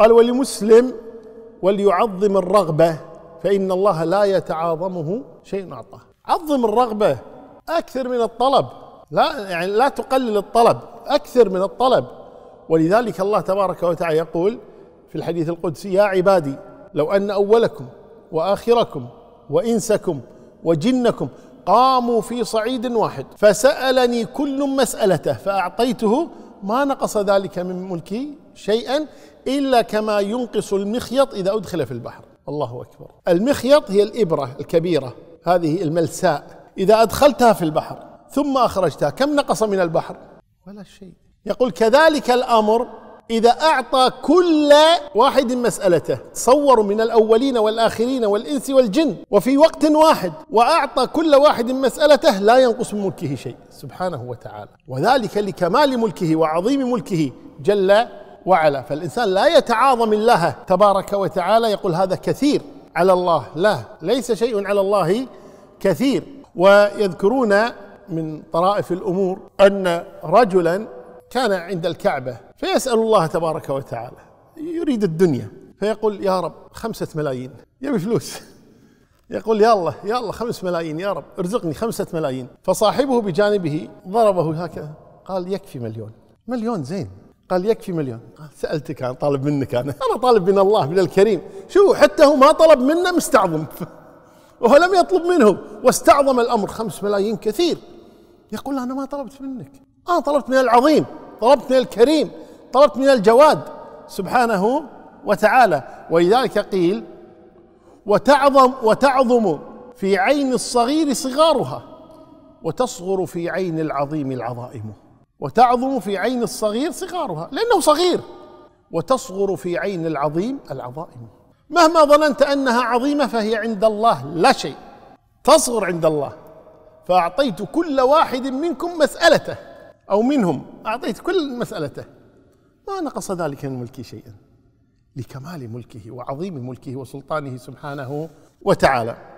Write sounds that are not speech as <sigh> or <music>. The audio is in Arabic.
قال ولمسلم وليعظم الرغبة فإن الله لا يتعاظمه شيء أعطاه عظم الرغبة أكثر من الطلب لا يعني لا تقلل الطلب أكثر من الطلب ولذلك الله تبارك وتعالى يقول في الحديث القدسي يا عبادي لو أن أولكم وآخركم وإنسكم وجنكم قاموا في صعيد واحد فسألني كل مسألته فأعطيته ما نقص ذلك من ملكي شيئا إلا كما ينقص المخيط إذا أدخل في البحر الله أكبر المخيط هي الإبرة الكبيرة هذه الملساء إذا أدخلتها في البحر ثم أخرجتها كم نقص من البحر ولا شيء يقول كذلك الأمر إذا أعطى كل واحد مسألته صوروا من الأولين والآخرين والإنس والجن وفي وقت واحد وأعطى كل واحد مسألته لا ينقص من ملكه شيء سبحانه وتعالى وذلك لكمال ملكه وعظيم ملكه جل وعلا فالإنسان لا يتعاظم الله تبارك وتعالى يقول هذا كثير على الله لا ليس شيء على الله كثير ويذكرون من طرائف الأمور أن رجلا كان عند الكعبة فيسأل الله تبارك وتعالى يريد الدنيا فيقول يا رب خمسة ملايين يبي فلوس <laughs> يقول يا الله يا الله خمس ملايين يا رب ارزقني خمسة ملايين فصاحبه بجانبه ضربه هكذا قال يكفي مليون مليون زين قال يكفي مليون قال سألتك أنا طالب منك أنا أنا طالب من الله من الكريم شو حتى هو ما طلب منا مستعظم <laughs> وهو لم يطلب منه واستعظم الأمر خمس ملايين كثير يقول أنا ما طلبت منك أنا آه، طلبت من العظيم طلبت من الكريم طلبت من الجواد سبحانه وتعالى ولذلك قيل وتعظم وتعظم في عين الصغير صغارها وتصغر في عين العظيم العظائم وتعظم في عين الصغير صغارها لأنه صغير وتصغر في عين العظيم العظائم مهما ظننت أنها عظيمة فهي عند الله لا شيء تصغر عند الله فأعطيت كل واحد منكم مسألته أو منهم أعطيت كل مسألته ما نقص ذلك من ملكي شيئا لكمال ملكه وعظيم ملكه وسلطانه سبحانه وتعالى